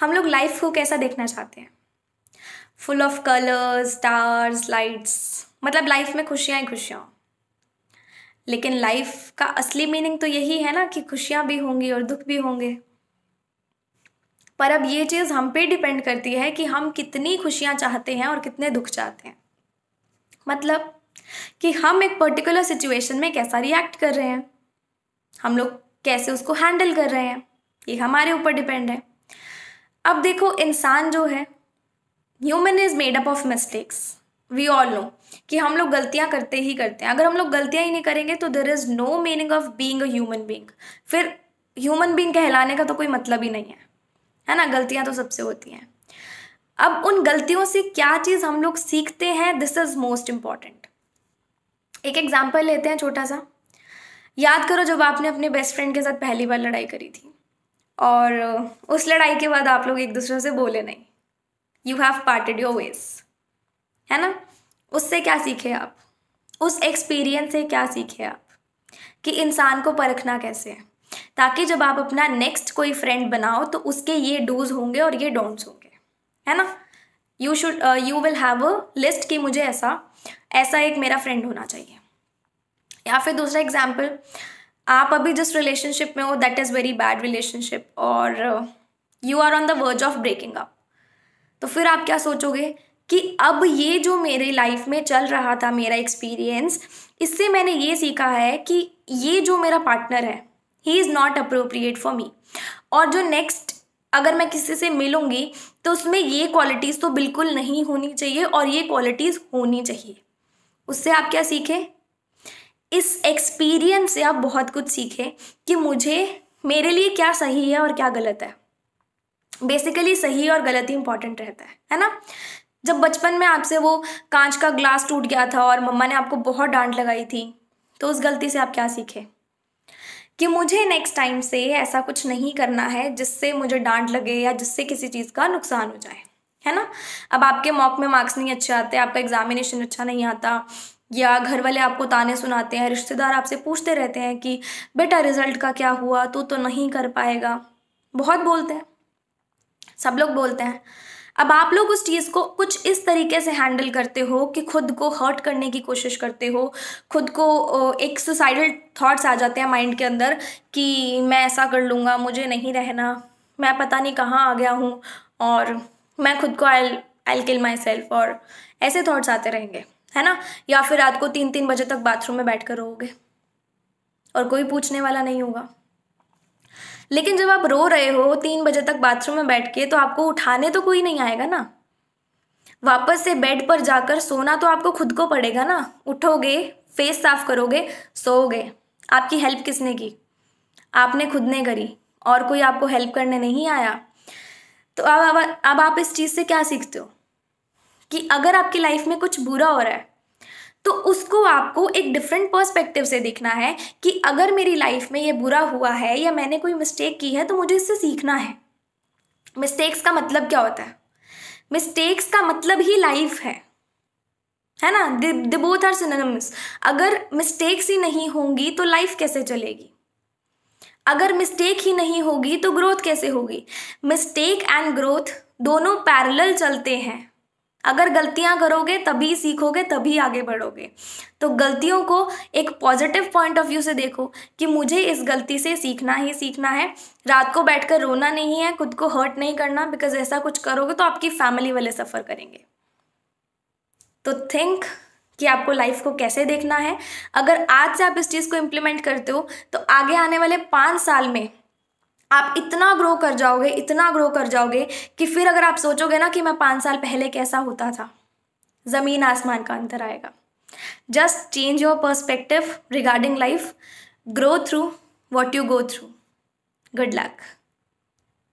हम लोग लाइफ को कैसा देखना चाहते हैं full of colours stars lights मतलब लाइफ में खुशियाँ ही खुशियाँ लेकिन लाइफ का असली मीनिंग तो यही है ना कि खुशियाँ भी होंगी और दुख भी होंगे पर अब ये चीज़ हम पे डिपेंड करती है कि हम कितनी खुशियाँ चाहते हैं और कितने दुख चाहते हैं मतलब कि हम एक पर्टिकुलर सिचुएशन में कैसा रिएक्ट कर रहे हैं हम लोग कैसे उसको हैंडल कर रहे हैं ये हमारे ऊपर डिपेंड है अब देखो इंसान जो है human is made up of mistakes we all know कि हम लोग गलतियाँ करते ही करते हैं अगर हम लोग गलतियाँ ही नहीं करेंगे तो there is no meaning of being human being फिर ह्यूमन बींग कहलाने का तो कोई मतलब ही नहीं है है ना गलतियां तो सबसे होती हैं अब उन गलतियों से क्या चीज़ हम लोग सीखते हैं दिस इज़ मोस्ट इम्पॉर्टेंट एक एग्जाम्पल लेते हैं छोटा सा याद करो जब आपने अपने बेस्ट फ्रेंड के साथ पहली बार लड़ाई करी थी और उस लड़ाई के बाद आप लोग एक दूसरे से बोले नहीं you have parted your ways है ना उससे क्या सीखे आप उस एक्सपीरियंस से क्या सीखे आप कि इंसान को परखना कैसे है ताकि जब आप अपना नेक्स्ट कोई फ्रेंड बनाओ तो उसके ये डूज होंगे और ये डोंट्स होंगे है ना you should you will have a list कि मुझे ऐसा ऐसा एक मेरा फ्रेंड होना चाहिए या फिर दूसरा एग्जाम्पल आप अभी जिस रिलेशनशिप में हो that is very bad relationship और you are on the verge of breaking up तो फिर आप क्या सोचोगे कि अब ये जो मेरे लाइफ में चल रहा था मेरा एक्सपीरियंस इससे मैंने ये सीखा है कि ये जो मेरा पार्टनर है he is not appropriate for me और जो नेक्स्ट अगर मैं किसी से मिलूँगी तो उसमें ये क्वालिटीज़ तो बिल्कुल नहीं होनी चाहिए और ये क्वालिटीज़ होनी चाहिए उससे आप क्या सीखें इस एक्सपीरियंस से आप बहुत कुछ सीखें कि मुझे मेरे लिए क्या सही है और क्या गलत है बेसिकली सही और गलत ही इंपॉर्टेंट रहता है है ना जब बचपन में आपसे वो कांच का ग्लास टूट गया था और मम्मा ने आपको बहुत डांट लगाई थी तो उस गलती से आप क्या सीखे कि मुझे नेक्स्ट टाइम से ऐसा कुछ नहीं करना है जिससे मुझे डांट लगे या जिससे किसी चीज़ का नुकसान हो जाए है ना अब आपके मॉक में मार्क्स नहीं अच्छे आते आपका एग्जामिनेशन अच्छा नहीं आता या घर वाले आपको ताने सुनाते हैं रिश्तेदार आपसे पूछते रहते हैं कि बेटा रिज़ल्ट का क्या हुआ तू तो नहीं कर पाएगा बहुत बोलते हैं सब लोग बोलते हैं अब आप लोग उस चीज़ को कुछ इस तरीके से हैंडल करते हो कि खुद को हर्ट करने की कोशिश करते हो खुद को एक सुसाइडल थॉट्स आ जाते हैं माइंड के अंदर कि मैं ऐसा कर लूँगा मुझे नहीं रहना मैं पता नहीं कहाँ आ गया हूँ और मैं खुद को आई आई किल माई सेल्फ और ऐसे थॉट्स आते रहेंगे है ना या फिर रात को तीन तीन बजे तक बाथरूम में बैठ कर रहोगे और कोई पूछने वाला नहीं होगा लेकिन जब आप रो रहे हो तीन बजे तक बाथरूम में बैठ के तो आपको उठाने तो कोई नहीं आएगा ना वापस से बेड पर जाकर सोना तो आपको खुद को पड़ेगा ना उठोगे फेस साफ करोगे सोओगे आपकी हेल्प किसने की आपने खुद ने करी और कोई आपको हेल्प करने नहीं आया तो अब अब आप इस चीज़ से क्या सीखते हो कि अगर आपकी लाइफ में कुछ बुरा हो रहा है तो उसको आपको एक डिफरेंट पर्सपेक्टिव से देखना है कि अगर मेरी लाइफ में ये बुरा हुआ है या मैंने कोई मिस्टेक की है तो मुझे इससे सीखना है मिस्टेक्स का मतलब क्या होता है मिस्टेक्स का मतलब ही लाइफ है है ना द बोथ आर सिनोनिम्स अगर मिस्टेक्स ही नहीं होंगी तो लाइफ कैसे चलेगी अगर मिस्टेक ही नहीं होगी तो ग्रोथ कैसे होगी मिस्टेक एंड ग्रोथ दोनों पैरेलल चलते हैं अगर गलतियां करोगे तभी सीखोगे तभी आगे बढ़ोगे तो गलतियों को एक पॉजिटिव पॉइंट ऑफ व्यू से देखो कि मुझे इस गलती से सीखना ही सीखना है रात को बैठकर रोना नहीं है खुद को हर्ट नहीं करना बिकॉज ऐसा कुछ करोगे तो आपकी फैमिली वाले सफ़र करेंगे तो थिंक कि आपको लाइफ को कैसे देखना है अगर आज से आप इस चीज़ को इम्प्लीमेंट करते हो तो आगे आने वाले पाँच साल में आप इतना ग्रो कर जाओगे इतना ग्रो कर जाओगे कि फिर अगर आप सोचोगे ना कि मैं पाँच साल पहले कैसा होता था ज़मीन आसमान का अंतर आएगा just change your perspective regarding life grow through what you go through good luck